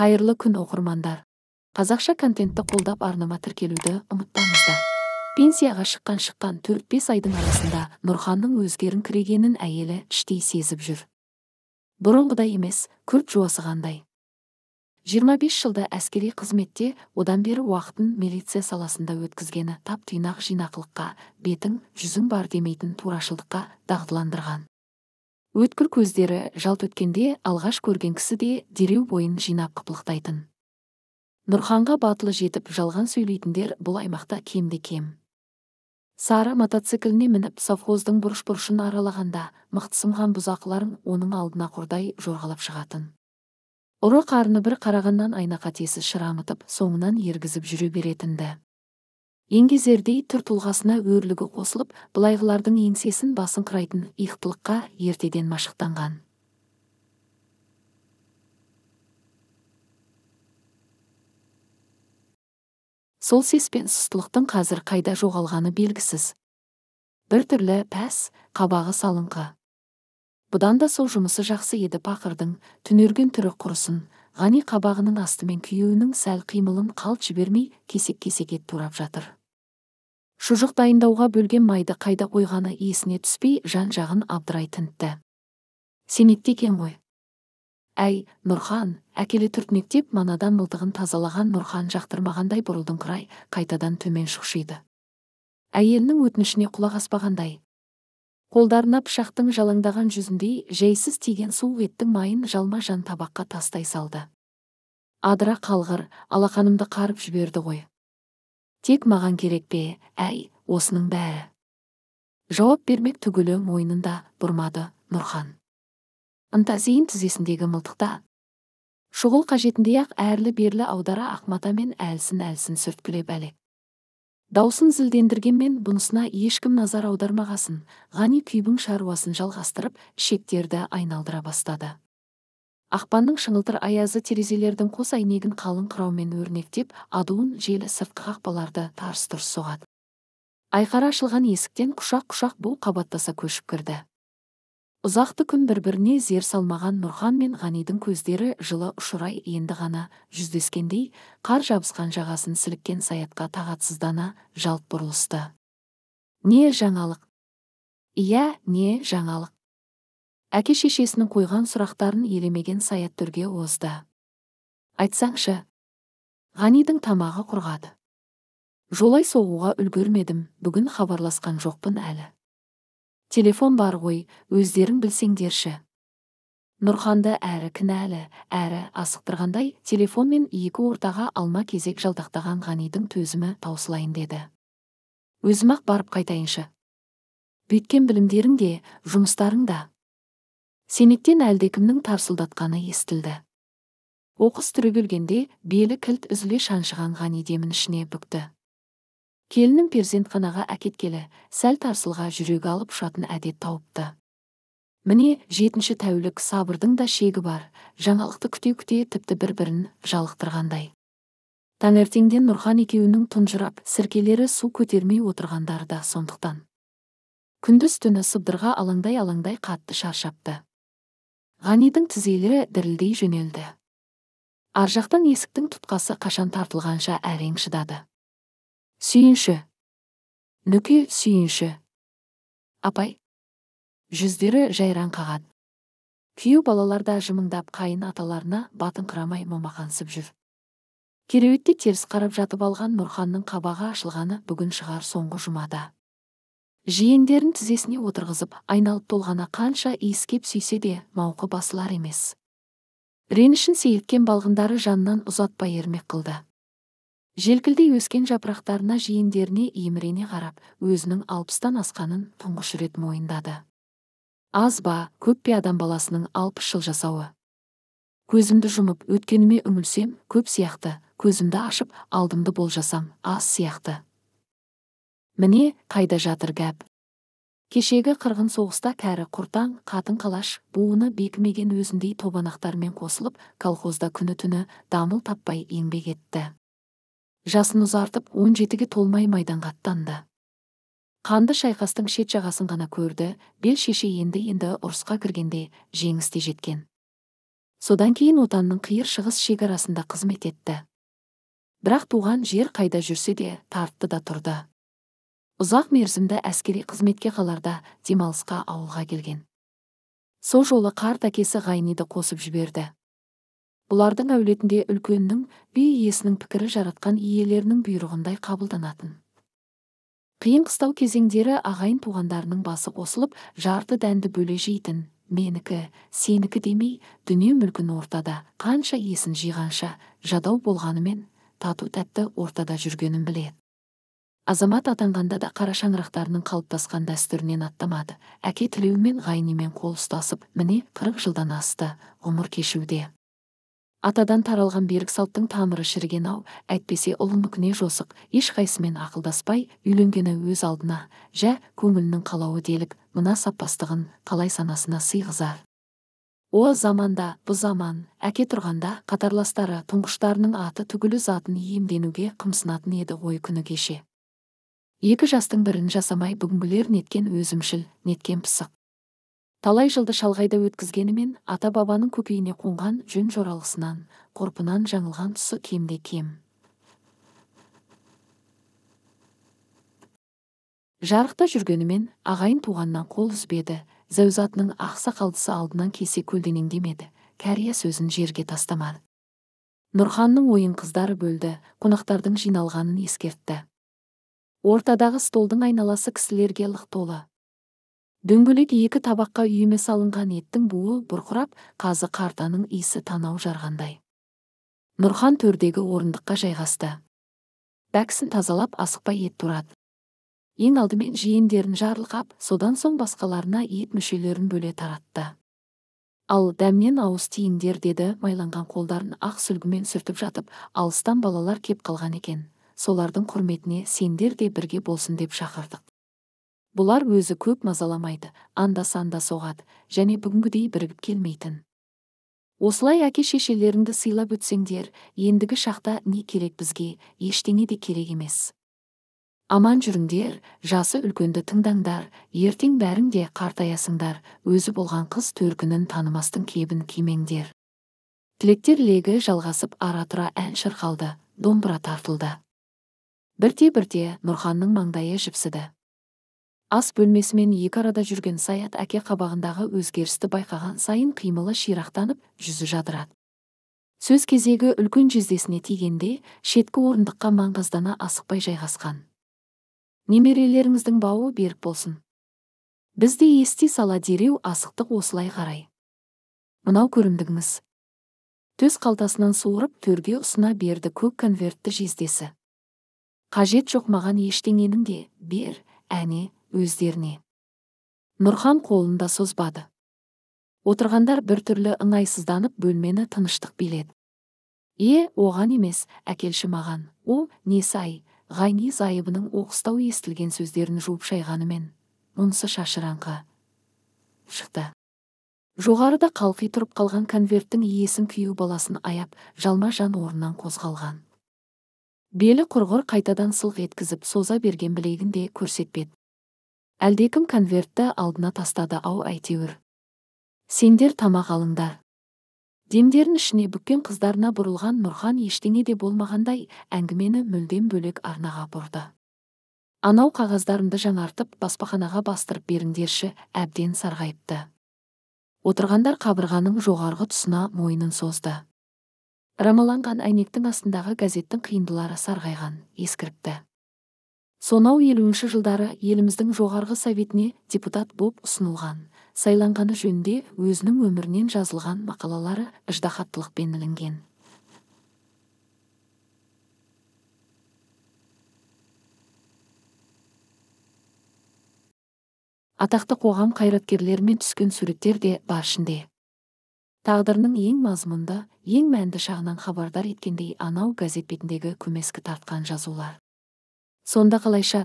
қайырлы күн оқырмандар қазақша контентті қолдап арнама тіркелуді ұмытпаңыздар пенсияға шыққан шыққан төрт бес айдың арасында нұрханның өзгерін кірегенін әйелі іштей сезіп жүр бұрынғыдай емес күрт жуасығандай 25 жылда әскери қызметте одан бері уақытын милиция саласында өткізгені тап тұйнақ жинақылыққа бетің жүзің бар демейтін турашылдыққа дағдыландырған өткір көздері жалт өткенде алғаш көрген кісі де дереу бойын жинап қыпылықтайтын нұрханға батылы жетіп жалған сөйлейтіндер бұл аймақта кемде кем сары мотоцикліне мініп совхоздың бұрыш бұрышын аралағанда мықтысымған бұзақыларың оның алдына қордай жорғалап шығатын ұры қарыны бір қарағаннан айна шырамытып соңынан ергізіп жүре беретін еңгезердей түр тұлғасына өрлігі қосылып былайғылардың еңсесін басыңқырайтын иықтылыққа ертеден машықтанған сол сес пен сұстылықтың қазір қайда жоғалғаны белгісіз бір түрлі пәс қабағы салыңқы бұдан да сол жұмысы жақсы еді пақырдың түнерген түрі құрысын ғани қабағының астымен күйеуінің сәл қимылын қалт жібермей кесек кесек турап жатыр шұжық дайындауға бөлген майды қайда қойғаны есіне түспей жан жағын абдырай тінтті сенетте екен ғой әй нұрхан әкеле түртінектеп манадан мылтығын тазалаған нұрхан жақтырмағандай бұрылдыңқырай қайтадан төмен шұқшиды әйелінің өтінішіне құлақ аспағандай қолдарына пышақтың жалаңдаған жүзіндей жәйсіз тиген суық еттің майын жалма жан табаққа тастай салды адыра қалғыр алақанымды қарып жіберді ғой тек маған керек пе әй осының бәрі жауап бермек түгілі мойнын да бұрмады нұрхан ынтазейін тізесіндегі мылтықта шұғыл қажетіндей ақ әрлі берлі аудара мен әлсін әлсін сүрткілеп әлек даусын зілдендіргенмен бұнысына ешкім назар аудармағасын ғани күйбің шаруасын жалғастырып шектерді айналдыра бастады ақпанның шыңылтыр аязы терезелердің қос әйнегін қалың қыраумен өрнектеп адуын жел сыртқы қақпаларды тарс тұрс соғады айқара ашылған есіктен құшақ құшақ бұл қабаттаса көшіп кірді ұзақты күн бір біріне зер салмаған нұрхан мен ғанидің көздері жылы ұшырай енді ғана жүздескендей қар жабысқан жағасын сіліккен саятқа тағатсыздана жалт бұрылысты не жаңалық иә не жаңалық әке шешесінің қойған сұрақтарын елемеген саят түрге озды айтсаңшы ғанидің тамағы құрғады жолай соғуға үлгермедім бүгін хабарласқан жоқпын әлі телефон бар ғой өздерің білсеңдерші нұрханды әрі кінәлі әрі асықтырғандай телефонмен екі ортаға алма кезек жалдақтаған ғанидың төзімі таусылайын деді өзім барып қайтайыншы бүйткен білімдерің де жұмыстарың да Сенеттен әлдекімнің тарсылдатқаны естілді оқыс түрегелгенде белі кілт үзіле шаншыған ғани демін ішіне бүкті келінім перзентханаға әкеткелі сәл тарсылға жүрегі алып ұшатын әдет тауыпты міне жетінші тәулік сабырдың да шегі бар жаңалықты күте күте тіпті бір бірін жалықтырғандай таңертеңден нұрхан екеуінің тұнжырап сіркелері су көтермей отырғандары да сондықтан күндіз түні сыбдырға алаңдай алаңдай қатты шаршапты ғанидің тізелері дірілдей жөнелді ар жақтан есіктің тұтқасы қашан тартылғанша әрең шыдады сүйінші нүке сүйінші апай жүздері жайран қаған күйеу балалар да жымыңдап қайын аталарына батыңқырамай момақансып жүр кереуетте теріс қарап жатып алған Мұрханның қабағы ашылғаны бүгін шығар соңғы жұмада жиендерін тізесіне отырғызып айналып толғана қанша иіскеп сүйсе де мауқы басылар емес ренішін сейілткен балғындары жанынан ұзатпай ермек қылды желкілдей өскен жапырақтарына жиендеріне емірене қарап өзінің алпыстан асқанын тұңғыш рет мойындады аз ба көп пе адам баласының алпыс жыл жасауы көзімді жұмып өткеніме үңілсем көп сияқты көзімді ашып алдымды болжасам аз сияқты міне қайда жатыр гәп кешегі қырғын соғыста кәрі құртаң қатын қалаш буыны бекімеген өзіндей тобанақтармен қосылып колхозда күні түні дамыл таппай еңбек етті жасын ұзартып он жетіге толмай майданға аттанды қанды шайқастың шет жағасын ғана көрді бел шеше енді енді ұрысқа кіргенде жеңісте жеткен содан кейін отанның қиыр шығыс шекарасында қызмет етті бірақ туған жер қайда жүрсе де тартты да тұрды ұзақ мерзімді әскери қызметке қаларда демалысқа ауылға келген сол жолы қарт әкесі ғайниді қосып жіберді бұлардың әулетінде үлкеннің би иесінің пікірі жаратқан иелерінің бұйрығындай қабылданатын қиын қыстау кезеңдері ағайын туғандарының басы қосылып жарты дәнді бөле жейтін менікі сенікі демей дүние мүлкін ортада қанша есін жиғанша жадау болғанымен тату тәтті ортада жүргенін біледі азамат атанғанда да қара шаңырақтарының қалыптасқан дәстүрінен аттамады әке тілеуімен ғайнимен қол ұстасып міне қырық жылдан асты ғұмыр кешуде атадан таралған берік салттың тамыры шіріген ау әйтпесе ұлынікіне жосық ешқайсымен ақылдаспай үйленгені өз алдына жә көңілінің қалауы делік мына саппастығын қалай санасына сыйғызар о заманда бұ заман әке тұрғанда қатарластары тұңғыштарының аты түгілі затын иемденуге қымсынатын еді ғой күні кеше екі жастың бірін жасамай бүгінгілер неткен өзімшіл неткен пысық талай жылды шалғайда өткізгенімен ата бабаның көкейіне қонған жөн жоралғысынан қорпынан жаңылған тұсы кемде кем жарықта жүргенімен ағайын туғаннан қол үзбеді зәузатының сақалдысы алдынан кесе көлденеңдемеді кәрия сөзін жерге тастамады нұрханның ойын қыздары бөлді қонақтардың жиналғанын ескертті ортадағы столдың айналасы кісілерге лық толы дөңгелек екі табаққа үйме салынған еттің буы бұрқырап қазы қартаның иісі танау жарғандай нұрхан төрдегі орындыққа жайғасты Бәксін тазалап асықпай ет турады ең алдымен жиендерін жарылқап содан соң басқаларына ет мүшелерін бөле таратты ал дәмнен ауыз тиіңдер деді майланған қолдарын ақ сүлгімен сүртіп жатып алыстан балалар кеп қалған екен солардың құрметіне сендер де бірге болсын деп шақырдық бұлар өзі көп мазаламайды анда санда соғады және бүгінгідей бірігіп келмейтін осылай әке шешелеріңді сыйлап өтсеңдер ендігі шақта не керек бізге ештеңе де керек емес аман жүріңдер жасы үлкенді тыңдаңдар ертең бәрің де қартаясыңдар өзі болған қыз төркінін танымастың кебін кимеңдер тілектер легі жалғасып ара тұра ән шырқалды домбыра тартылды бірте бірте нұрханның маңдайы жіпсіді ас бөлмесімен екі арада жүрген саят әке қабағындағы өзгерісті байқаған сайын қимылы ширақтанып жүзі жадырады сөз кезегі үлкен жездесіне тигенде шеткі орындыққа маңғаздана асықпай жайғасқан немерелеріңіздің бауы берік болсын біз де ести сала дереу асықтық осылай қарай мынау көрімдігіңіз төс қалтасынан суырып төрге ұсына берді көк конвертті жездесі қажет жоқ маған ештеңенің де бер әне өздеріне нұрхан қолын да созбады отырғандар біртүрлі ыңайсызданып бөлмені тыныштық биледі е оған емес әкелші маған о несі ай ғайни зайыбының оқыстау естілген сөздерін жуып шайғанымен мұнысы шашыраңқы шықты жоғарыда қалқи тұрып қалған конверттің иесін күйеу баласын аяп жалма жан орнынан қозғалған белі құрғыр қайтадан сылқ еткізіп соза берген білегін де көрсетпеді әлдекім конвертті алдына тастады ау әйтеуір сендер тамақ алыңдар демдерін ішіне бүккен қыздарына бұрылған нұрхан ештеңе де болмағандай әңгімені мүлдем бөлек арнаға бұрды анау қағаздарымды жаңартып баспаханаға бастырып беріңдерші әбден сарғайыпты отырғандар қабырғаның жоғарғы тұсына мойнын созды рамаланған әйнектің астындағы газеттің қиындылары сарғайған ескіріпті сонау елуінші жылдары еліміздің жоғарғы советіне депутат боп ұсынылған сайланғаны жөнде өзінің өмірінен жазылған мақалалары ыждахаттылықпен ілінген атақты қоғам қайраткерлерімен түскен суреттер де бар ішінде тағдырының ең мазмұнды ең мәнді шағынан хабардар еткендей анау газет бетіндегі көмескі тартқан жазулар сонда қалайша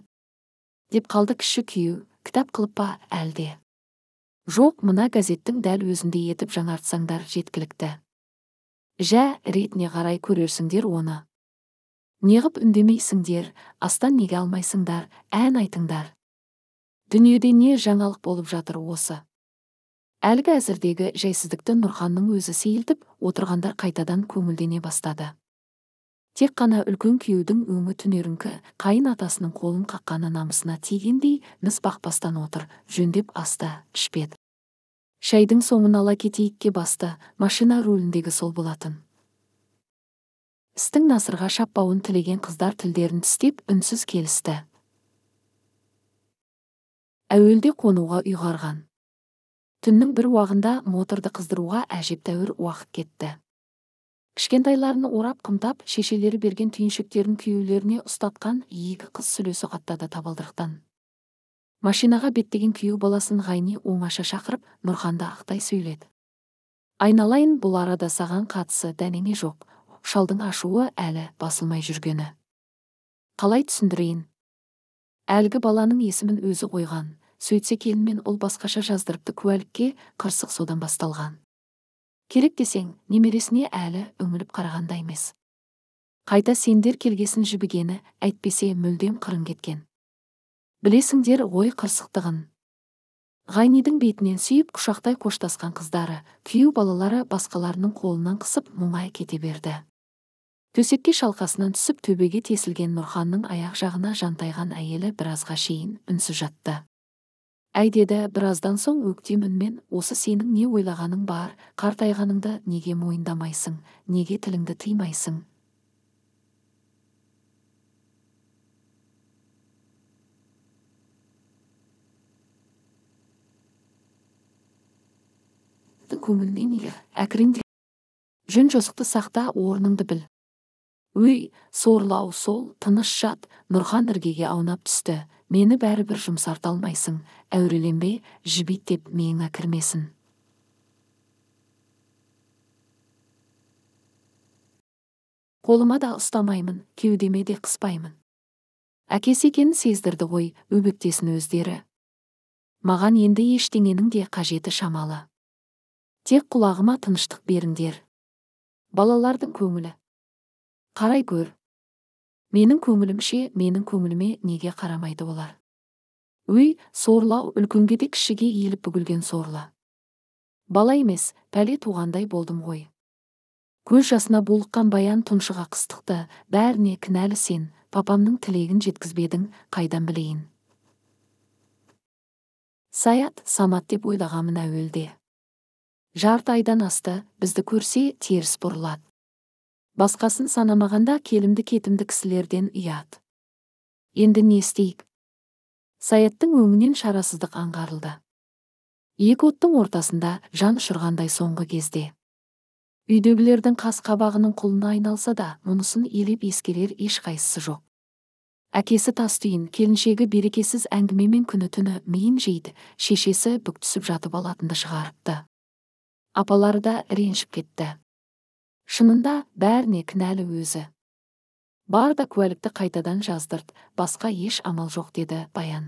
деп қалды кіші күйеу кітап қылып па әлде жоқ мына газеттің дәл өзінде етіп жаңартсаңдар жеткілікті жә ретіне қарай көрерсіңдер оны неғып үндемейсіңдер астан неге алмайсыңдар ән айтыңдар дүниеде не жаңалық болып жатыр осы әлгі әзірдегі жайсыздікті нұрханның өзі сейілтіп отырғандар қайтадан көңілдене бастады тек қана үлкен күйеудің өңі түнеріңкі қайын атасының қолын қаққаны намысына тигендей міз бақпастан отыр жөндеп аста ішпеді шайдың соңын ала кетейікке басты машина рөліндегі сол болатын істің насырға шаппауын тілеген қыздар тілдерін тістеп үнсіз келісті әуелде қонуға ұйғарған түннің бір уағында моторды қыздыруға әжептәуір уақыт кетті кішкентайларын орап қымтап шешелері берген түйіншектерін күйеулеріне ұстатқан екі қыз сүлесі қаттады табалдырықтан машинаға беттеген күйеу баласын ғайни оңаша шақырып нұрханды ақтай сөйледі айналайын бұл арада саған қатысы дәнеңе жоқ шалдың ашуы әлі басылмай жүргені қалай түсіндірейін әлгі баланың есімін өзі қойған сөйтсе келінмен ол басқаша жаздырыпты куәлікке қырсық содан басталған керек десең немересіне әлі үңіліп қарағанда емес қайта сендер келгесін жібігені әйтпесе мүлдем қырын кеткен білесіңдер ғой қырсықтығын ғайнидің бетінен сүйіп құшақтай қоштасқан қыздары күйеу балалары басқаларының қолынан қысып мұңая кете берді төсекке шалқасынан түсіп төбеге тесілген нұрханның аяқ жағына жантайған әйелі біразға шейін үнсіз жатты әй деді біраздан соң өктем үнмен осы сенің не ойлағаның бар қартайғаныңды неге мойындамайсың неге тіліңді тыймайсың көңіліне әкіреңде жөн жосықты сақта орныңды біл өй сорлау сол тыныш жат нұрхан іргеге аунап түсті мені бәрібір жұмсарта алмайсың әуреленбе деп миыңа кірмесін қолыма да ұстамаймын кеудеме де қыспаймын әкесі екенін сездірді ғой өбектесін өздері маған енді ештеңенің де қажеті шамалы тек құлағыма тыныштық беріңдер балалардың көңілі қарай көр менің көңілімше менің көңіліме неге қарамайды олар өй сорлау үлкенге де кішіге иіліп бүгілген сорлы бала емес пәле туғандай болдым ғой көз жасына булыққан баян тұншыға қыстықты бәріне кінәлі сен папамның тілегін жеткізбедің қайдан білейін саят самат деп ойлағанмын әуелде жарты айдан асты бізді көрсе теріс бұрылады басқасын санамағанда келімді кетімді кісілерден ұят енді не істейік саяттың өңінен шарасыздық аңғарылды екі оттың ортасында жан ұшырғандай соңғы кезде үйдегілердің қас қабағының құлына айналса да мұнысын елеп ескерер ешқайсысы жоқ әкесі тас түйін келіншегі берекесіз әңгімемен күні түні миын жейді шешесі бүктісіп жатып алатынды шығарыпты апалары да ренжіп кетті шынында бәріне кінәлі өзі бар да куәлікті қайтадан жаздырт басқа еш амал жоқ деді баян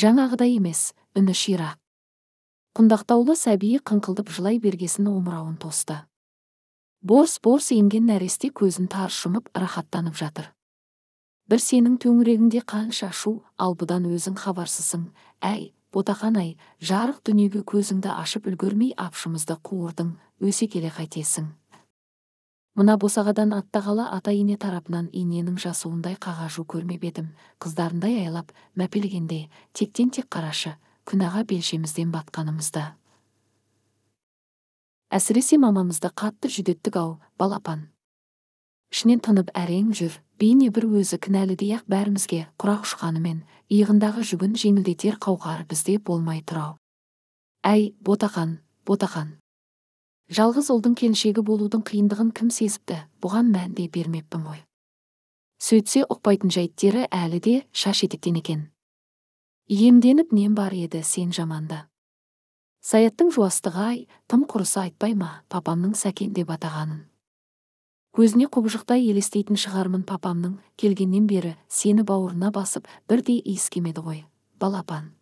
жаңағыдай емес үні шира құндақтаулы сәбиі қыңқылдып жылай бергесін омырауын тосты борс борс енген нәресте көзін тарс жұмып рахаттанып жатыр бір сенің төңірегіңде қанша шу ал бұдан өзің хабарсызсың әй ботақан ай жарық дүниеге көзіңді ашып үлгермей апшымызды қуырдың өсе келе қайтесің мына босағадан аттағалы ата ене тарапынан иненің жасуындай қағажу көрмеп едім қыздарындай айлап мәпелгенде, тектен тек қарашы күнәға белшемізден батқанымызды. әсіресе мамамызды қатты жүдеттік ау балапан ішінен тынып әрең жүр бейне бір өзі кінәлідей ақ бәрімізге құрақ ұшқанымен иығындағы жүгін жеңілдетер қауқар бізде болмай тұр ау әй ботақан ботақан жалғыз ұлдың келіншегі болудың қиындығын кім сезіпті бұған мән де бермеппін ғой сөйтсе ұқпайтын жайттері әлі де шаш етектен екен иемденіп нем бар еді сен жаманды. саяттың жуастығы ай тым құрыса айтпай ма папамның сәкен деп атағанын көзіне құбыжықтай елестейтін шығармын папамның келгеннен бері сені бауырына басып бірдей иіскемеді ғой балапан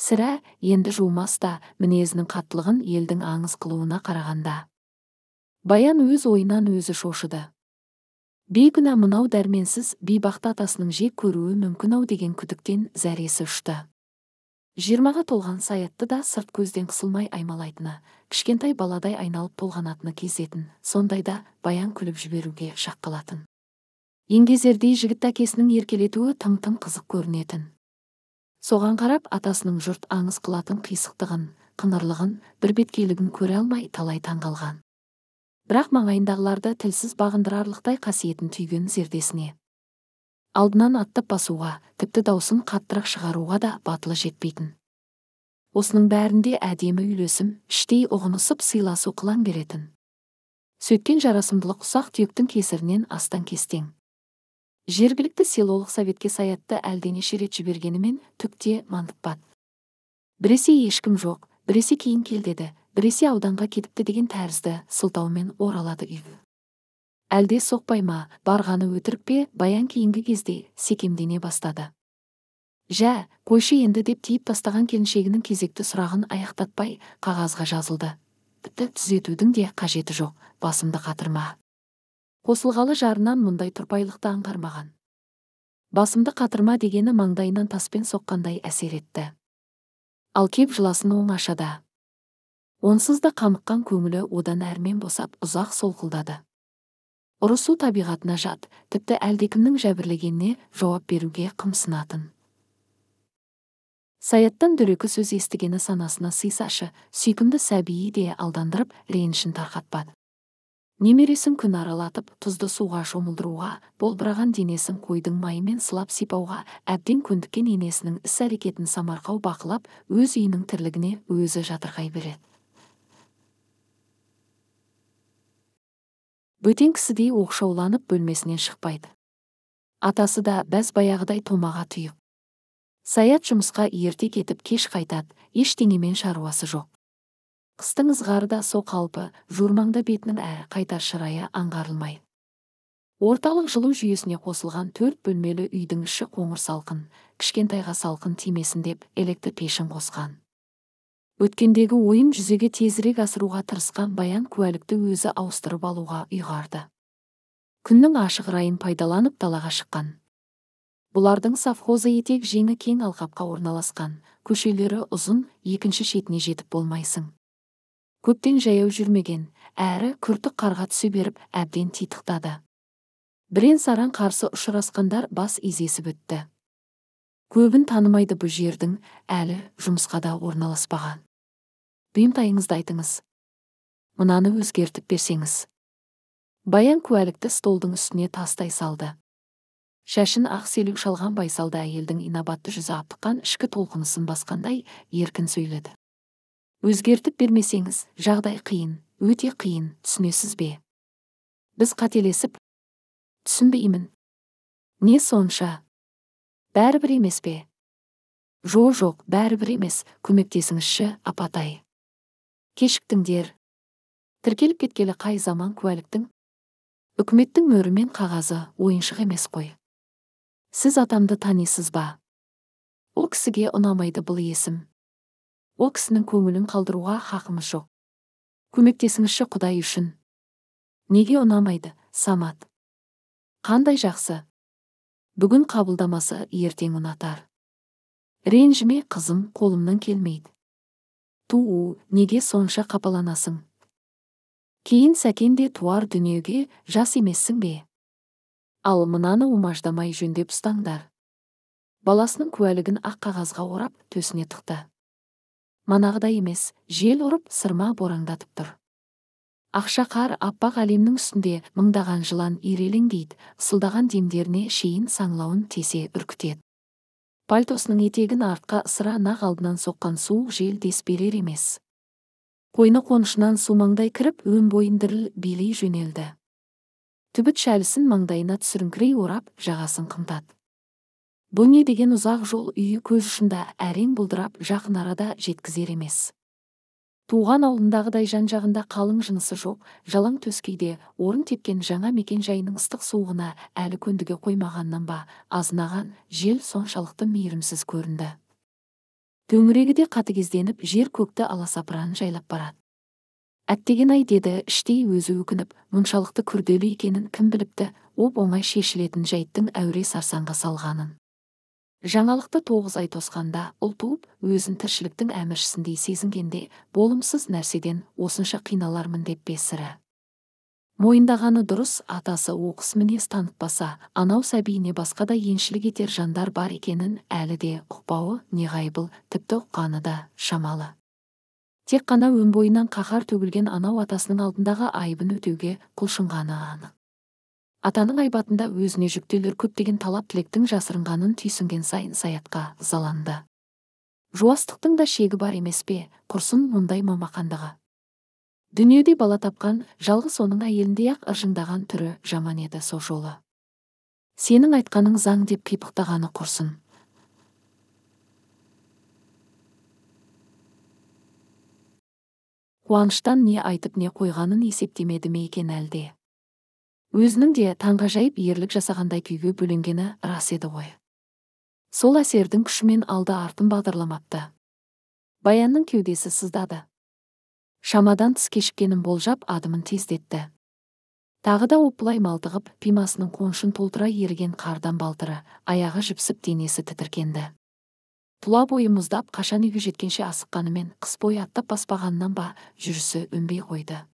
сірә енді жумас та мінезінің қаттылығын елдің аңыз қылуына қарағанда баян өз ойынан өзі шошыды бейкүнә мынау дәрменсіз бейбақты атасының жек көруі мүмкін ау деген күдіктен зәресі ұшты жиырмаға толған саятты да сырт көзден қысылмай аймалайтыны кішкентай баладай айналып толғанатыны кезетін сондайда баян күліп жіберуге шақ қалатын еңгезердей жігіт әкесінің еркелетуі тым тым қызық көрінетін соған қарап атасының жұрт аңыз қылатын қисықтығын қыңырлығын бірбеткейлігін көре алмай талай таңғалған бірақ маңайындағыларды тілсіз бағындырарлықтай қасиетін түйген зердесіне алдынан аттап басуға тіпті даусын қаттырақ шығаруға да батылы жетпейтін осының бәрінде әдемі үйлесім іштей ұғынысып сыйласу қылаң беретін сөйткен жарасымдылық ұсақ түйектің кесірінен астан кестең жергілікті селолық советке саятты әлденеше рет жібергенімен түкте те біресе ешкім жоқ біресе кейін кел деді біресе ауданға кетіпті деген тәрізді сылтаумен оралады үйге әлде соқпай ма барғаны өтірік пе баян кейінгі кезде секемдене бастады жә қойшы енді деп тиіп тастаған келіншегінің кезекті сұрағын аяқтатпай қағазға жазылды тіпті түзетудің де қажеті жоқ басымды қатырма қосылғалы жарынан мұндай тұрпайылықты аңғармаған басымды қатырма дегені маңдайынан таспен соққандай әсер етті ал кеп жыласын оңашада онсыз да қамыққан көңілі одан әрмен босап ұзақ солқылдады ұрысу табиғатына жат тіпті әлдекімнің жәбірлегеніне жауап беруге қымсынатын саяттан дөрекі сөз естігені санасына сыйсашы сүйкімді сәбиі де алдандырып ренішін тарқатпады немересін күн аралатып тұзды суға шомылдыруға болбыраған денесін қойдың майымен сылап сипауға әбден көндіккен енесінің іс әрекетін самарқау бақылап өз үйінің тірлігіне өзі жатырқай береді бөтен кісідей оқшауланып бөлмесінен шықпайды атасы да бәз баяғыдай томаға тұйық саят жұмысқа ерте кетіп кеш қайтады ештеңемен шаруасы жоқ қыстың ызғары да сол қалпы жуырмаңда бетінің ә қайта шырайы аңғарылмай орталық жылу жүйесіне қосылған төрт бөлмелі үйдің іші қоңыр салқын кішкентайға салқын тимесін деп электр пешін қосқан өткендегі ойын жүзеге тезірек асыруға тырысқан баян куәлікті өзі ауыстырып алуға ұйғарды күннің ашық райын пайдаланып далаға шыққан бұлардың совхозы етек жеңі кең алқапқа орналасқан көшелері ұзын екінші шетіне жетіп болмайсың көптен жаяу жүрмеген әрі күрті қарға түсе беріп әбден титықтады бірен саран қарсы ұшырасқандар бас изесіп өтті көбін танымайды бұл жердің әлі жұмысқа да орналаспаған бұйымтайыңызды айтыңыз мынаны өзгертіп берсеңіз баян куәлікті столдың үстіне тастай салды шашын ақ шалған байсалды әйелдің инабатты жүзі аптыққан ішкі толқынысын басқандай еркін сөйледі өзгертіп бермесеңіз жағдай қиын өте қиын түсінесіз бе біз қателесіп түсінбеймін не сонша бәрібір емес пе жо жоқ бәрібір емес көмектесіңізші апатай кешіктіңдер тіркеліп кеткелі қай заман куәліктің үкіметтің мөрімен қағазы ойыншық емес қой сіз атамды танисыз ба ол кісіге ұнамайды бұл есім ол кісінің көңілін қалдыруға хақымыз жоқ көмектесіңізші құдай үшін неге ұнамайды самат қандай жақсы бүгін қабылдамаса ертең ұнатар ренжіме қызым қолымнан келмейді туу неге сонша қапаланасың кейін сәкен де туар дүниеге жас емессің бе ал мынаны умаждамай жөндеп ұстаңдар баласының куәлігін ақ қағазға орап төсіне тықты манағыдай емес жел ұрып сырма бораңдатып тұр ақша қар аппақ әлемнің үстінде мыңдаған жылан ирелеңдейді сылдаған демдеріне шейін саңлауын тесе үркітеді пальтосының етегін артқа сыра нақ алдынан соққан суық жел дес берер емес қойны қонышынан сумаңдай кіріп өн бойын діріл билей жөнелді түбіт шәлісін маңдайына түсіріңкірей орап жағасын қымтады бұл не деген ұзақ жол үйі көз ұшында әрең бұлдырап жақын арада жеткізер емес туған ауылындағыдай жан жағында қалың жынысы жоқ жалаң төскейде орын тепкен жаңа мекен жайының ыстық суығына әлі көндіге қоймағаннан ба азынаған жел соншалықты мейірімсіз көрінді төңірегі де қатыгезденіп жер көкті аласапыран жайлап барады әттеген ай деді іштей өзі өкініп мұншалықты күрделі екенін кім біліпті оп оңай шешілетін жайттың әуре сарсаңға салғанын жаңалықты тоғыз ай тосқанда ұл туып өзін тіршіліктің әміршісіндей сезінгенде болымсыз нәрседен осынша қиналармын деп бесірі мойындағаны дұрыс атасы оқыс мінез танытпаса анау сәбиіне басқа да еншілік етер жандар бар екенін әлі де ұқпауы неғайбыл тіпті ұққаны да шамалы тек қана өн бойынан қаһар төгілген анау атасының алдындағы айыбын өтеуге құлшынғаны анық атаның айбатында өзіне жүктелер көптеген талап тілектің жасырынғанын түйсінген сайын саятқа ызаланды жуастықтың да шегі бар емес пе құрсын мұндай момақандығы дүниеде бала тапқан жалғыз оның әйеліндей ақ ыржыңдаған түрі жаман еді со жолы сенің айтқаның заң деп қипықтағаны құрсын қуаныштан не айтып не қойғанын есептемеді ме екен әлде өзінің де таңғажайып ерлік жасағандай күйге бөленгені рас еді ғой сол әсердің күшімен алды артын бағдарламапты баянның кеудесі сыздады шамадан тыс кешіккенін болжап адымын тездетті тағы да опылай малтығып пимасының қоншын толтыра ерген қардан балтыры аяғы жіпсіп денесі тітіркенді тұла бойы мұздап қашан үйге жеткенше асыққанымен қыс бойы аттап баспағанынан ба жүрісі өнбей қойды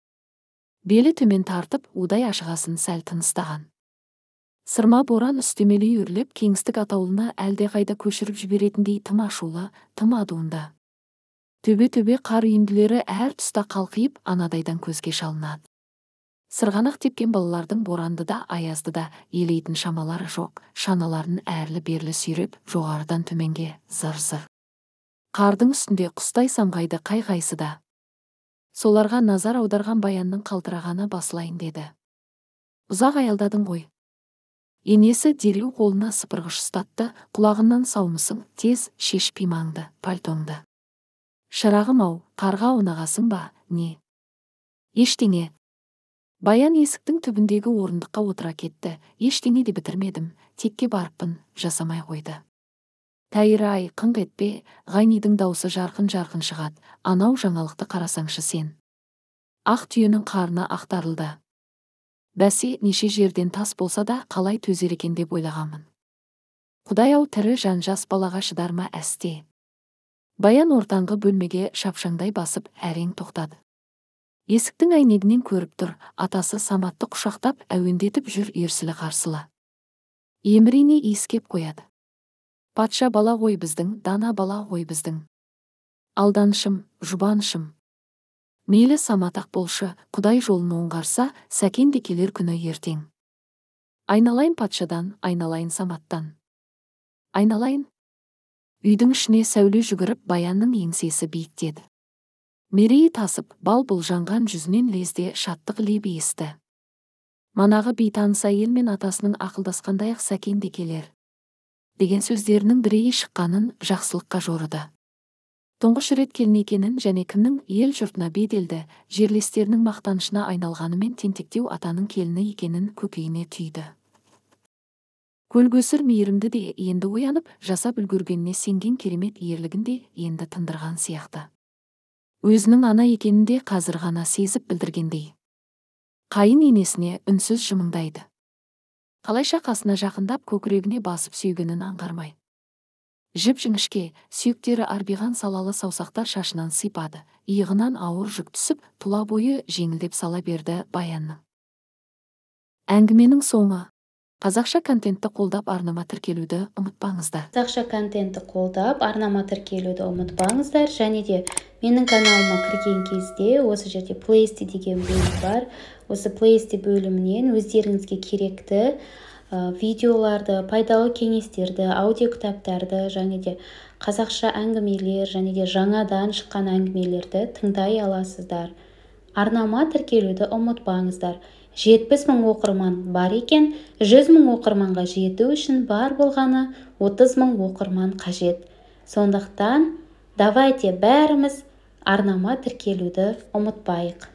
белі төмен тартып удай ашығасын сәл тыныстаған сырма боран үстемелей үрлеп кеңістік әлде әлдеқайда көшіріп жіберетіндей тым ашулы тым адуында төбе төбе қар үйінділері әр тұста қалқиып анадайдан көзге шалынады сырғанақ тепкен балалардың боранды да аязды да елейтін шамалары жоқ шаналарын әрлі берлі сүйреп жоғарыдан төменге зыр зыр қардың үстінде құстай самғайды қай қайсы да соларға назар аударған баянның қалтырағаны басылайын деді ұзақ аялдадың ғой енесі дереу қолына сыпырғыш ұстатты құлағыннан саумысың тез шеш пимаңды пальтоңды шырағым ау қарға аунағасың ба не ештеңе баян есіктің түбіндегі орындыққа отыра кетті ештеңе де бітірмедім текке барыппын жасамай қойды тәйірі ай қыңқ етпе ғайнидің даусы жарқын жарқын шығады анау жаңалықты қарасаңшы сен ақ түйенің қарны ақтарылды бәсе неше жерден тас болса да қалай төзер екен деп ойлағанмын құдай ау тірі жан жас балаға шыдарма әсте баян ортаңғы бөлмеге шапшаңдай басып әрең тоқтады есіктің әйнегінен көріп тұр атасы саматты құшақтап әуендетіп жүр ерсілі қарсылы емірене иіскеп қояды патша бала ғой біздің дана бала ғой біздің алданышым жұбанышым мейлі саматақ болшы құдай жолын оңғарса сәкен де келер күні ертең айналайын патшадан айналайын саматтан айналайын үйдің ішіне сәуле жүгіріп баянның еңсесі биіктеді мерейі тасып бал бұлжанған жүзінен лезде шаттық лебі есті манағы бейтаныс әйел мен атасының ақылдасқандай ақ сәкен де келер деген сөздерінің бірегей шыққанын жақсылыққа жорыды тұңғыш рет екенін және кімнің ел жұртына беделді жерлестерінің мақтанышына айналғанымен тентектеу атаның келіні екенін көкейіне түйді көлгөсір мейірімді де енді оянып жасап үлгергеніне сенген керемет ерлігін де енді тындырған сияқты өзінің ана екенін де қазір ғана сезіп білдіргендей қайын енесіне үнсіз жымыңдайды қалайша қасына жақындап көкірегіне басып сүйгенін аңғармай жіп жіңішке сүйектері арбиған салалы саусақтар шашынан сипады иығынан ауыр жүк түсіп тұла бойы жеңілдеп сала берді баянның әңгіменің соңы қазақша контентті қолдап арнама тіркелуді ұмытпаңыздар қазақша контентті қолдап арнама тіркелуді ұмытпаңыздар және де менің каналыма кірген кезде осы жерде плейсти деген бөлім бар осы плейлисте бөлімінен өздеріңізге керекті видеоларды пайдалы кеңестерді аудиокітаптарды және де қазақша әңгімелер және де жаңадан шыққан әңгімелерді тыңдай аласыздар арнама тіркелуді ұмытпаңыздар жетпіс мың оқырман бар екен жүз мың оқырманға жету үшін бар болғаны отыз мың оқырман қажет сондықтан давайте бәріміз арнама тіркелуді ұмытпайық